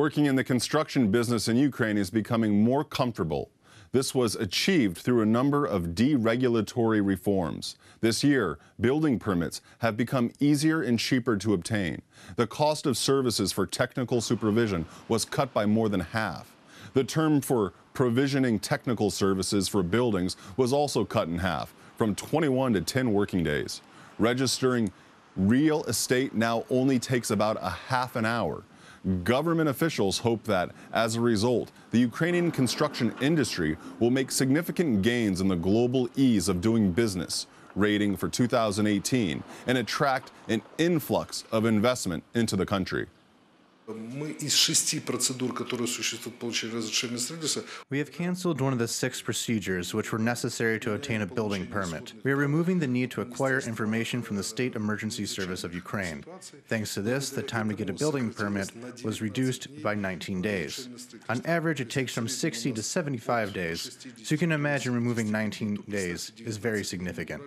working in the construction business in Ukraine is becoming more comfortable. This was achieved through a number of deregulatory reforms. This year, building permits have become easier and cheaper to obtain. The cost of services for technical supervision was cut by more than half. The term for provisioning technical services for buildings was also cut in half, from 21 to 10 working days. Registering real estate now only takes about a half an hour. Government officials hope that, as a result, the Ukrainian construction industry will make significant gains in the global ease of doing business rating for 2018 and attract an influx of investment into the country. Мы из шести процедур, которые существуют, получили разрешение строительства. We have canceled one of the six procedures which were necessary to obtain a building permit. We are removing the need to acquire information from the State Emergency Service of Ukraine. Thanks to this, the time to get a building permit was reduced by 19 days. On average, it takes from 60 to 75 days, so you can imagine removing 19 days is very significant.